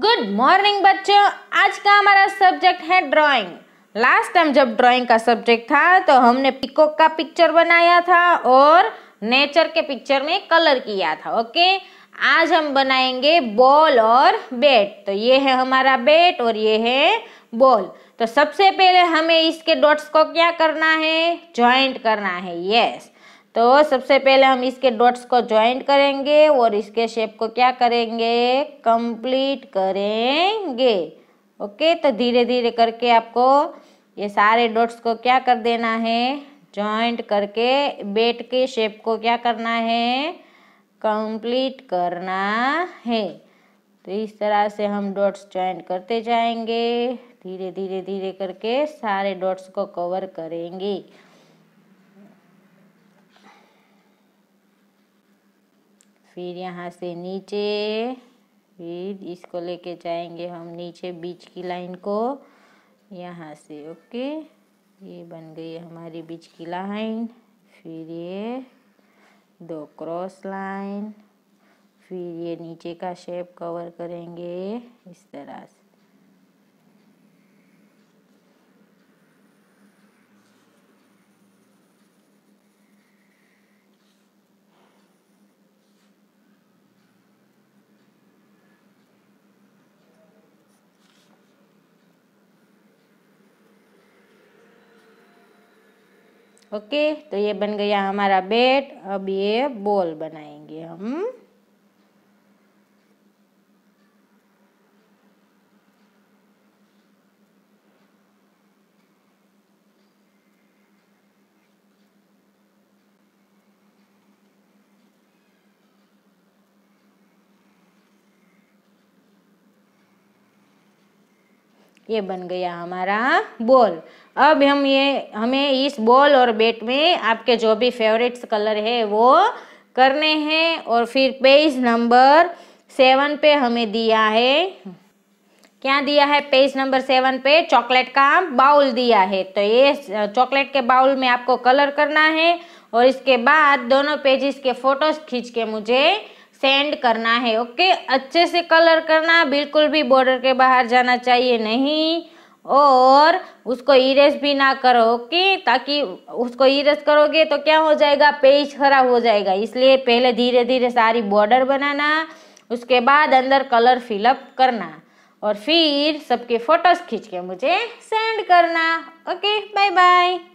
Good morning बच्चों आज का हमारा सब्जेक्ट है ड्राइंग लास्ट टाइम जब ड्राइंग का सब्जेक्ट था तो हमने पिकॉक का पिक्चर बनाया था और नेचर के पिक्चर में कलर किया था ओके आज हम बनाएंगे बॉल और बैट तो ये है हमारा बैट और ये है बॉल तो सबसे पहले हमें इसके डॉट्स को क्या करना है ज्वाइंट करना है यस yes. तो सबसे पहले हम इसके डॉट्स को ज्वाइंट करेंगे और इसके शेप को क्या करेंगे कंप्लीट करेंगे ओके तो धीरे धीरे करके आपको ये सारे डॉट्स को क्या कर देना है ज्वाइंट करके बेट के शेप को क्या करना है कंप्लीट करना है तो इस तरह से हम डॉट्स ज्वाइंट करते जाएंगे धीरे धीरे धीरे करके सारे डॉट्स को कवर करेंगे फिर यहाँ से नीचे फिर इसको लेके जाएंगे हम नीचे बीच की लाइन को यहाँ से ओके ये बन गई हमारी बीच की लाइन फिर ये दो क्रॉस लाइन फिर ये नीचे का शेप कवर करेंगे इस तरह से ओके तो ये बन गया हमारा बेट अब ये बॉल बनाएंगे हम ये बन गया हमारा बॉल अब हम ये हमें इस बॉल और बेट में आपके जो भी फेवरेट्स कलर है वो करने हैं और फिर पेज नंबर सेवन पे हमें दिया है क्या दिया है पेज नंबर सेवन पे चॉकलेट का बाउल दिया है तो ये चॉकलेट के बाउल में आपको कलर करना है और इसके बाद दोनों पेजेस के फोटोज खींच के मुझे सेंड करना है ओके अच्छे से कलर करना बिल्कुल भी बॉर्डर के बाहर जाना चाहिए नहीं और उसको इरेज भी ना करो ओके ताकि उसको इरेज करोगे तो क्या हो जाएगा पेज खराब हो जाएगा इसलिए पहले धीरे धीरे सारी बॉर्डर बनाना उसके बाद अंदर कलर फिलअप करना और फिर सबके फोटोज खींच के मुझे सेंड करना ओके बाय बाय